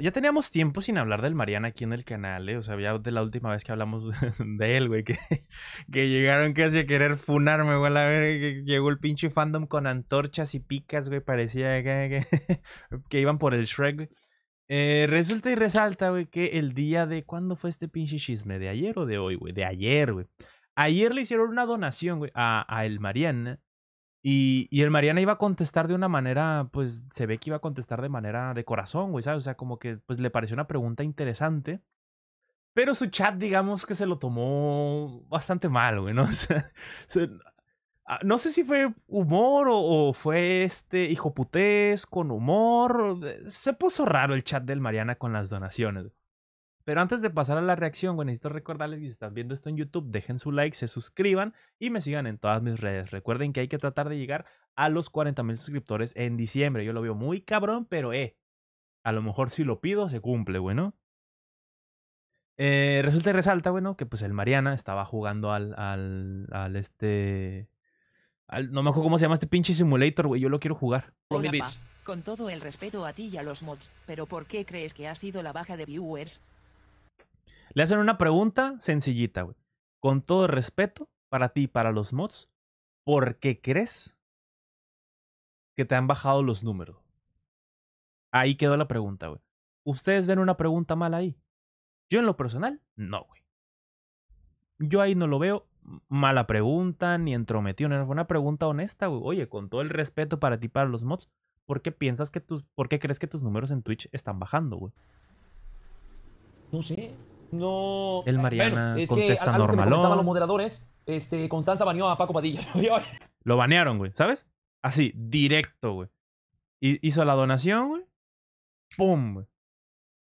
Ya teníamos tiempo sin hablar del Mariana aquí en el canal, ¿eh? O sea, ya de la última vez que hablamos de él, güey, que, que llegaron casi a querer funarme, güey, a ver, que llegó el pinche fandom con antorchas y picas, güey, parecía que, iban por el Shrek, güey. Eh, resulta y resalta, güey, que el día de... ¿Cuándo fue este pinche chisme? ¿De ayer o de hoy, güey? De ayer, güey. Ayer le hicieron una donación, güey, a, a el Mariana y, el Mariana iba a contestar de una manera, pues se ve que iba a contestar de manera de corazón, güey, ¿sabes? O sea, como que pues le pareció una pregunta interesante. Pero su chat, digamos que se lo tomó bastante mal, güey, ¿no? O sea, ah, no sé si fue humor o, o fue este hijo putés con humor. Eh, se puso raro el chat del Mariana con las donaciones. Pero antes de pasar a la reacción, bueno, necesito recordarles que si están viendo esto en YouTube, dejen su like, se suscriban y me sigan en todas mis redes. Recuerden que hay que tratar de llegar a los 40.000 mil suscriptores en diciembre. Yo lo veo muy cabrón, pero eh, a lo mejor si lo pido se cumple, bueno. Eh, resulta y resalta, bueno, que pues el Mariana estaba jugando al, al, al este... Al, no me acuerdo cómo se llama este pinche simulator, güey. Yo lo quiero jugar. con todo el respeto a ti y a los mods, pero ¿por qué crees que ha sido la baja de viewers? Le hacen una pregunta sencillita, güey. Con todo el respeto, para ti y para los mods, ¿por qué crees que te han bajado los números? Ahí quedó la pregunta, güey. ¿Ustedes ven una pregunta mala ahí? Yo en lo personal, no, güey. Yo ahí no lo veo mala pregunta, ni entrometido, una pregunta honesta, güey. Oye, con todo el respeto para ti para los mods, ¿por qué piensas que tus, por qué crees que tus números en Twitch están bajando, güey? No sé, no. El eh, Mariana contesta que, normalón. los moderadores, este, Constanza baneó a Paco Padilla. Lo banearon, güey, ¿sabes? Así, directo, güey. Hizo la donación, güey. ¡Pum!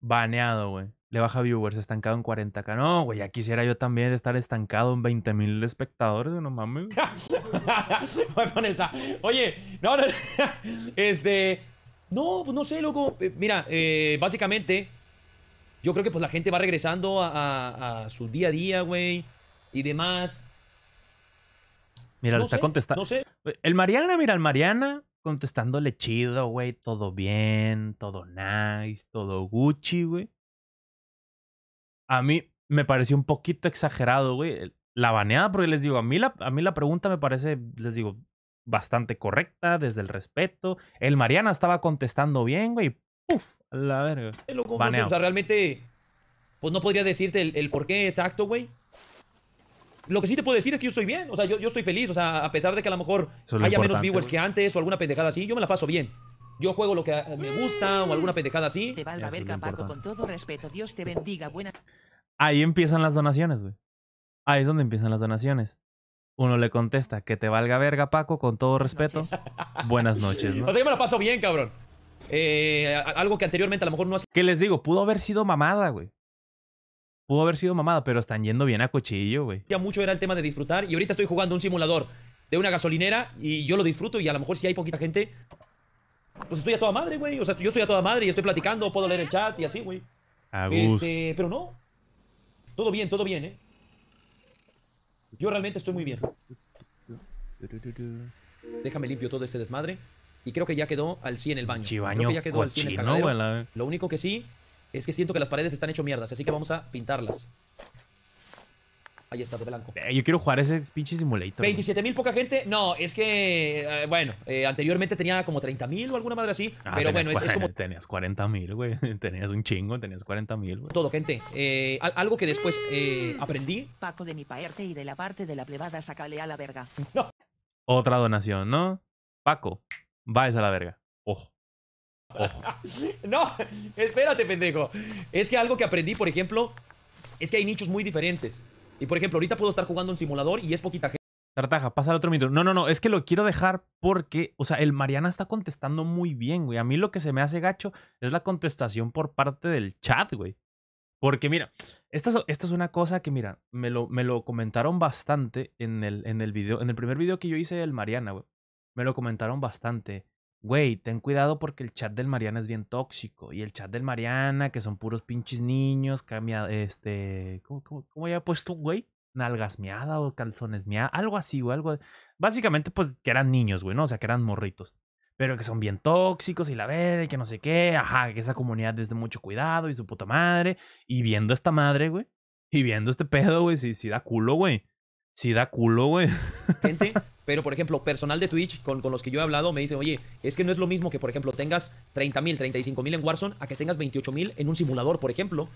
Baneado, güey. Le baja viewers, estancado en 40k. No, güey, ya quisiera yo también estar estancado en 20 mil espectadores, no mames. Oye, no, no, este. No, pues no sé, loco. Mira, eh, básicamente yo creo que pues la gente va regresando a, su día a día, güey, y demás. Mira, está contestando. No sé. El Mariana, mira, el Mariana contestándole chido, güey, todo bien, todo nice, todo Gucci, güey. A mí me pareció un poquito exagerado, güey, la baneada, porque les digo, a mí la, a mí la pregunta me parece, les digo, bastante correcta, desde el respeto. El Mariana estaba contestando bien, güey, la verga. Lo o sea, realmente, pues no podría decirte el, por qué exacto, güey. Lo que sí te puedo decir es que yo estoy bien, o sea, yo, estoy feliz, o sea, a pesar de que a lo mejor haya menos viewers que antes o alguna pendejada así, yo me la paso bien. Yo juego lo que me gusta o alguna pendejada así. Te valga verga, Paco, con todo respeto. Dios te bendiga, buena... Ahí empiezan las donaciones, güey. Ahí es donde empiezan las donaciones. Uno le contesta, que te valga verga, Paco, con todo respeto. Buenas noches, ¿no? O sea, yo me la paso bien, cabrón. Eh, algo que anteriormente a lo mejor no has... ¿Qué les digo? Pudo haber sido mamada, güey. Pudo haber sido mamada, pero están yendo bien a cuchillo, güey. Ya mucho era el tema de disfrutar y ahorita estoy jugando un simulador de una gasolinera y yo lo disfruto y a lo mejor si hay poquita gente, pues estoy a toda madre, güey. O sea, yo estoy a toda madre y estoy platicando, puedo leer el chat y así, güey. Este, pero no. Todo bien, todo bien, ¿eh? Yo realmente estoy muy bien. Déjame limpio todo este desmadre y creo que ya quedó al 100 el baño. Chibaño ya quedó al 100 el Lo único que sí es que siento que las paredes están hecho mierdas, así que vamos a pintarlas. Ahí está, de blanco. Eh, yo quiero jugar ese pinche simulator. 27 mil, poca gente. No, es que, eh, bueno, eh, anteriormente tenía como 30 mil o alguna madre así. Ah, pero bueno, es, como. Tenías 40 mil, güey. Tenías un chingo, tenías 40 mil, güey. Todo, gente. algo que después aprendí. Paco de mi paerte y de la parte de la plebada, sacale a la verga. No. Otra donación, ¿no? Paco vais a la verga. Ojo. Ojo. no, espérate, pendejo. Es que algo que aprendí, por ejemplo, es que hay nichos muy diferentes. Y por ejemplo, ahorita puedo estar jugando un simulador y es poquita gente. Tartaja, pasa al otro minuto. No, no, no, es que lo quiero dejar porque, o sea, el Mariana está contestando muy bien, güey. A mí lo que se me hace gacho es la contestación por parte del chat, güey. Porque mira, esta es, una cosa que, mira, me lo, comentaron bastante en el, en el video, en el primer video que yo hice del Mariana, güey me lo comentaron bastante. Güey, ten cuidado porque el chat del Mariana es bien tóxico. Y el chat del Mariana, que son puros pinches niños, cambia, este, ¿cómo, cómo, cómo había puesto, güey? Nalgas miada o calzones miada, algo así, güey, algo. Básicamente, pues, que eran niños, güey, ¿no? O sea, que eran morritos. Pero que son bien tóxicos y la ver, y que no sé qué. Ajá, que esa comunidad es de mucho cuidado y su puta madre. Y viendo esta madre, güey. Y viendo este pedo, güey, sí, sí da culo, güey. Si da culo, güey. Gente, pero por ejemplo, personal de Twitch con, con, los que yo he hablado me dicen, oye, es que no es lo mismo que, por ejemplo, tengas 30 mil, 35 mil en Warzone a que tengas 28.000 mil en un simulador, por ejemplo.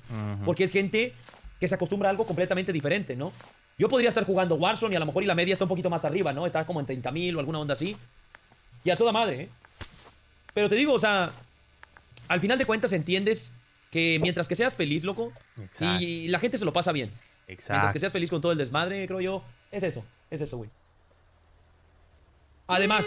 Porque es gente que se acostumbra a algo completamente diferente, ¿no? Yo podría estar jugando Warzone y a lo mejor y la media está un poquito más arriba, ¿no? Está como en 30.000 mil o alguna onda así. Y a toda madre, ¿eh? Pero te digo, o sea, al final de cuentas entiendes que mientras que seas feliz, loco, y la gente se lo pasa bien. Exacto. Mientras que seas feliz con todo el desmadre, creo yo. Es eso, es eso, güey. Además,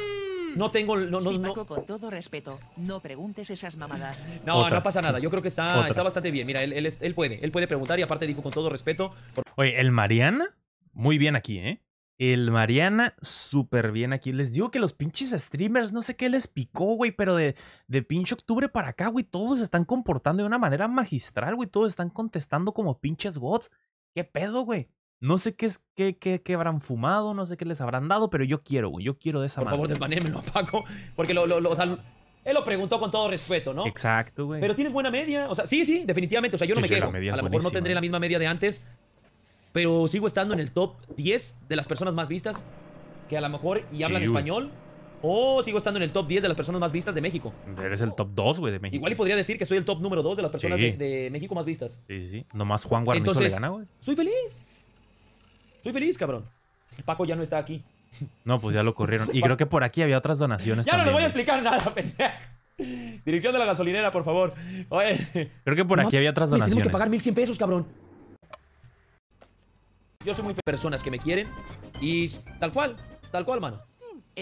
no tengo. No, no, sí, con todo respeto, no preguntes esas mamadas. No, no pasa nada. Yo creo que está, está bastante bien. Mira, él, puede. Él puede preguntar y aparte dijo con todo respeto. Oye, el Mariana, muy bien aquí, ¿eh? El Mariana, súper bien aquí. Les digo que los pinches streamers, no sé qué les picó, güey, pero de, de pinche octubre para acá, güey, todos se están comportando de una manera magistral, güey. Todos están contestando como pinches bots. ¿Qué pedo, güey? No sé qué, es, qué, qué, qué, habrán fumado, no sé qué les habrán dado, pero yo quiero, güey. Yo quiero de esa Por favor, favor, a Paco. Porque lo, lo, él lo preguntó con todo respeto, ¿no? Exacto, güey. Pero tienes buena media. O sea, sí, sí, definitivamente. O sea, yo no me quedo A lo mejor no tendré la misma media de antes, pero sigo estando en el top 10 de las personas más vistas que a lo mejor y hablan español Oh, sigo estando en el top 10 de las personas más vistas de México. Eres el top 2, güey, de México. Igual y podría decir que soy el top número 2 de las personas de, México más vistas. Sí, sí, sí. Nomás Juan Guarnizo le gana, güey. Soy feliz. Soy feliz, cabrón. Paco ya no está aquí. No, pues ya lo corrieron. Y creo que por aquí había otras donaciones. ya no le voy a explicar nada, pendejo. Dirección de la gasolinera, por favor. Creo que por aquí había otras donaciones. Tenemos que pagar 1100 pesos, cabrón. Yo soy muy Personas que me quieren y tal cual, tal cual, mano.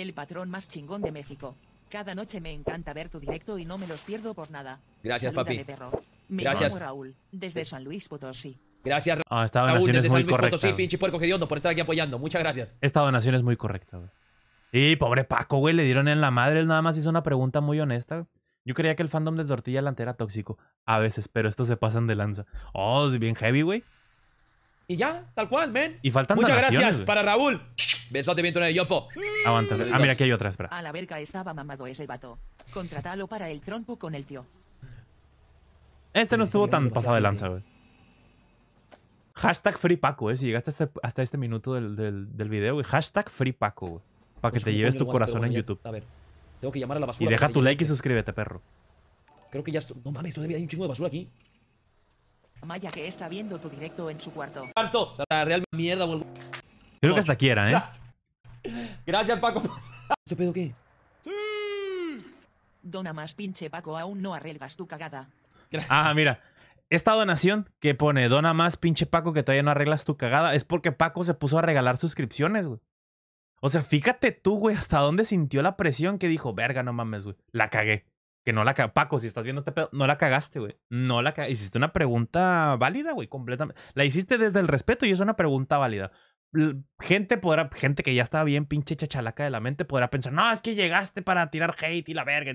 El patrón más chingón de México. Cada noche me encanta ver tu directo y no me los pierdo por nada. Gracias, papi. Perro. Me Gracias. Raúl, desde San Luis Potosí. Gracias, Raúl. Ah, esta donación es muy San Luis correcta. Potosí, pinche puerco hondo por estar aquí apoyando. Muchas gracias. Esta donación es muy correcta, güey. Y pobre Paco, güey, le dieron en la madre. Él nada más hizo una pregunta muy honesta. Yo creía que el fandom de Tortilla delantera era tóxico. A veces, pero estos se pasan de lanza. Oh, bien heavy, güey. Y ya, tal cual, men. Y faltan Muchas gracias para Raúl. Besate bien, el Yopo. Aguanta. Ah, mira, aquí hay otra, espera. A la verga estaba mamado ese vato. Contratalo para el trompo con el tío. Este no estuvo tan pasado de lanza, güey. Hashtag Free Paco, eh. Si llegaste hasta, este minuto del, del, video, güey. Hashtag Free Paco, güey. Para que pues te lleves tu corazón en YouTube. A ver. Tengo que llamar a la basura. Y deja tu like y este. suscríbete, perro. Creo que ya estoy... No mames, todavía hay un chingo de basura aquí. Maya que está viendo tu directo en su cuarto. Cuarto. O sea, la real mierda, güey. Creo que hasta quiera, ¿eh? Gracias, Paco. ¿Este pedo qué? ¡Sí! Dona más, pinche Paco, aún no arreglas tu cagada. Ah, mira. Esta donación que pone dona más, pinche Paco, que todavía no arreglas tu cagada, es porque Paco se puso a regalar suscripciones, güey. O sea, fíjate tú, güey, hasta dónde sintió la presión que dijo, verga, no mames, güey, la cagué. Que no la cagaste. Paco, si estás viendo este pedo, no la cagaste, güey. No la cagaste. Hiciste una pregunta válida, güey, completamente. La hiciste desde el respeto y es una pregunta válida gente podrá, gente que ya estaba bien pinche chachalaca de la mente, podrá pensar, no, es que llegaste para tirar hate y la verga.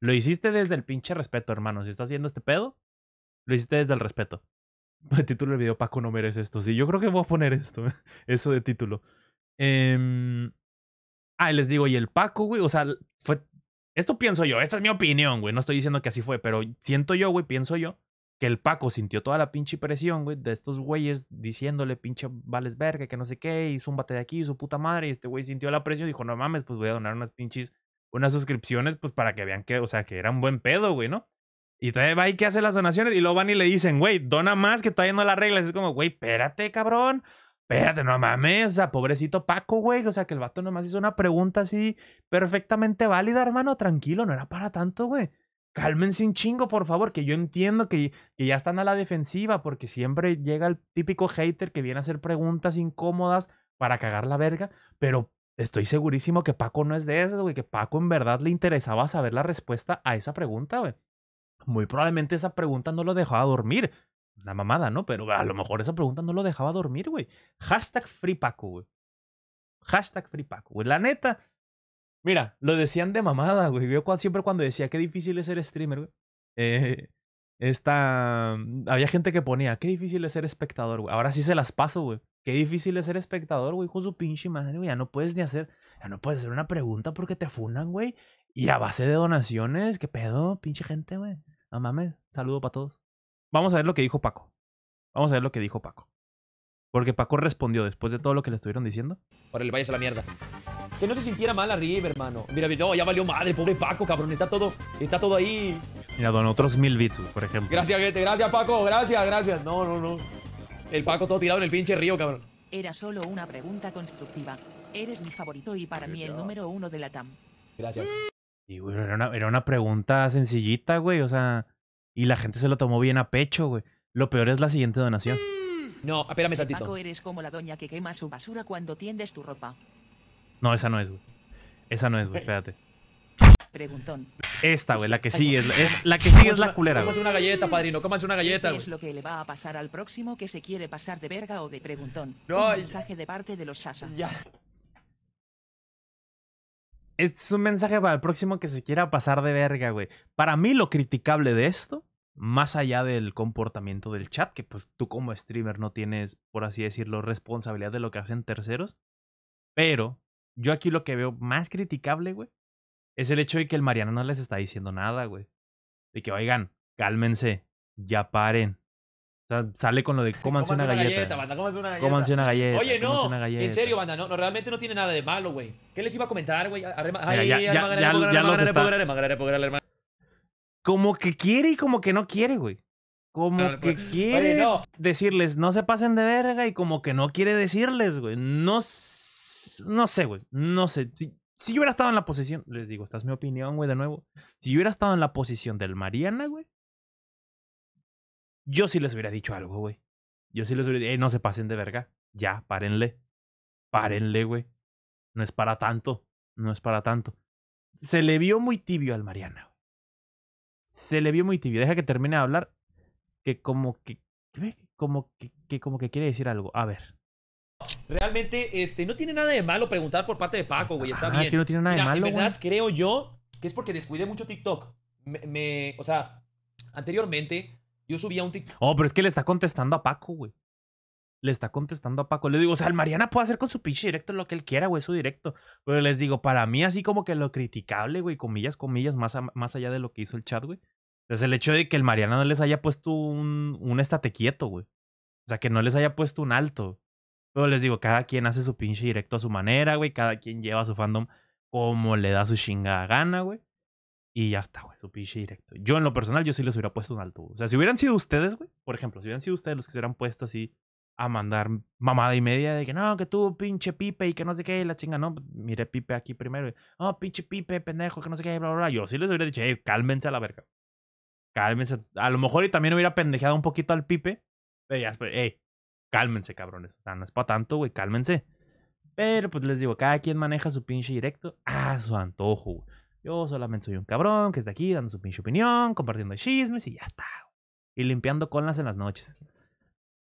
Lo hiciste desde el pinche respeto, hermano. Si estás viendo este pedo, lo hiciste desde el respeto. El título del video, Paco no merece esto. Sí, yo creo que voy a poner esto, eso de título. Eh, ah, les digo, y el Paco, güey, o sea, fue... Esto pienso yo, esta es mi opinión, güey. No estoy diciendo que así fue, pero siento yo, güey, pienso yo, que el Paco sintió toda la pinche presión, güey, de estos güeyes diciéndole pinche vales que no sé qué, y zúmbate de aquí, su puta madre, y este güey sintió la presión y dijo, no mames, pues voy a donar unas pinches, unas suscripciones, pues para que vean que, o sea, que era un buen pedo, güey, ¿no? Y todavía va y que hace las donaciones y luego van y le dicen, güey, dona más que todavía no la reglas. Es como, güey, espérate, cabrón. Espérate, no mames, o sea, pobrecito Paco, güey. O sea, que el vato nomás hizo una pregunta así perfectamente válida, hermano. Tranquilo, no era para tanto, güey. Calmen sin chingo, por favor, que yo entiendo que, que, ya están a la defensiva, porque siempre llega el típico hater que viene a hacer preguntas incómodas para cagar la verga, pero estoy segurísimo que Paco no es de eso, güey, que Paco en verdad le interesaba saber la respuesta a esa pregunta, güey. Muy probablemente esa pregunta no lo dejaba dormir. La mamada, ¿no? Pero a lo mejor esa pregunta no lo dejaba dormir, güey. Hashtag Free Paco, güey. Hashtag Free Paco, güey. La neta, Mira, lo decían de mamada, güey. siempre cuando decía qué difícil es ser streamer, güey. Eh, esta. Mm, había gente que ponía, qué difícil es ser espectador, güey. Ahora sí se las paso, güey. Qué difícil es ser espectador, güey. Con su pinche madre, güey. Ya no puedes ni hacer. Ya no puedes hacer una pregunta porque te funan, güey. Y a base de donaciones, qué pedo, pinche gente, güey. No mames. Saludo para todos. Vamos a ver lo que dijo Paco. Vamos a ver lo que dijo Paco. Porque Paco respondió después de todo lo que le estuvieron diciendo. Ahora le vayas a la mierda. Que no se sintiera mal arriba, hermano. Mira, no, oh, ya valió madre, pobre Paco, cabrón. Está todo, está todo ahí. Mira, don otros mil bits, por ejemplo. Gracias, gente. Gracias, Paco. Gracias, gracias. No, no, no. El Paco todo tirado en el pinche río, cabrón. Era solo una pregunta constructiva. Eres mi favorito y para mí el número uno de la TAM. Gracias. Y, era una, era una pregunta sencillita, güey. O sea, y la gente se lo tomó bien a pecho, güey. Lo peor es la siguiente donación. No, espérame un tantito. eres como la doña que quema su basura cuando tiendes tu ropa. No, esa no es, güey. Esa no es, güey. Espérate. Preguntón. Esta, güey, la que sigue es la, es, la que sigue es la culera. Cómanse una galleta, padrino, cómanse una galleta. Este es lo que le va a pasar al próximo que se quiere pasar de verga o de preguntón. No, un mensaje de parte de los Sasa. Ya. es un mensaje para el próximo que se quiera pasar de verga, güey. Para mí lo criticable de esto más allá del comportamiento del chat, que pues tú como streamer no tienes, por así decirlo, responsabilidad de lo que hacen terceros. Pero yo aquí lo que veo más criticable, güey, es el hecho de que el Mariano no les está diciendo nada, güey. De que, oigan, cálmense, ya paren. O sea, sale con lo de cómanse una, galleta. una galleta. Oye, no. En serio, banda, no, no, realmente no tiene nada de malo, güey. ¿Qué les iba a comentar, güey? ya, los como que quiere y como que no quiere, güey. Como pues. que quiere decirles, no se pasen de verga, y como que no quiere decirles, güey. No, no sé, güey. No sé. Si, yo hubiera estado en la posición, les digo, esta es mi opinión, güey, de nuevo. Si yo hubiera estado en la posición del Mariana, güey, yo sí les hubiera dicho algo, güey. Yo sí les hubiera dicho, no se pasen de verga. Ya, párenle. Párenle, güey. No es para tanto. No es para tanto. Se le vio muy tibio al Mariana, se le vio muy tibio. Deja que termine de hablar. Que como que. Como que, como que quiere decir algo. A ver. Realmente, este, no tiene nada de malo preguntar por parte de Paco, güey. Está ah, bien. no tiene nada de malo. En verdad, creo yo que es porque descuidé mucho TikTok. Me, me, o sea, anteriormente yo subía un TikTok. Oh, pero es que le está contestando a Paco, güey le está contestando a Paco. Le digo, o sea, el Mariana puede hacer con su pinche directo lo que él quiera, güey, su directo. Pero les digo, para mí, así como que lo criticable, güey, comillas, comillas, más, más allá de lo que hizo el chat, güey. Es el hecho de que el Mariana no les haya puesto un, un estate quieto, güey. O sea, que no les haya puesto un alto. Pero les digo, cada quien hace su pinche directo a su manera, güey. Cada quien lleva su fandom como le da su chingada gana, güey. Y ya está, güey, su pinche directo. Yo en lo personal, yo sí les hubiera puesto un alto. O sea, si hubieran sido ustedes, güey, por ejemplo, si hubieran sido ustedes los que se hubieran puesto así a mandar mamada y media de que no, que tú pinche Pipe y que no sé qué, la chinga, no, mire Pipe aquí primero, y, oh, pinche Pipe, pendejo, que no sé qué, bla, bla, bla. Yo sí les hubiera dicho, hey, cálmense a la verga. Cálmense. A lo mejor y también hubiera pendejeado un poquito al Pipe, pero ya pues, hey, cálmense, cabrones. O sea, no es para tanto, güey, cálmense. Pero pues les digo, cada quien maneja su pinche directo a su antojo. Yo solamente soy un cabrón que está aquí dando su pinche opinión, compartiendo chismes y ya está. Y limpiando colas en las noches.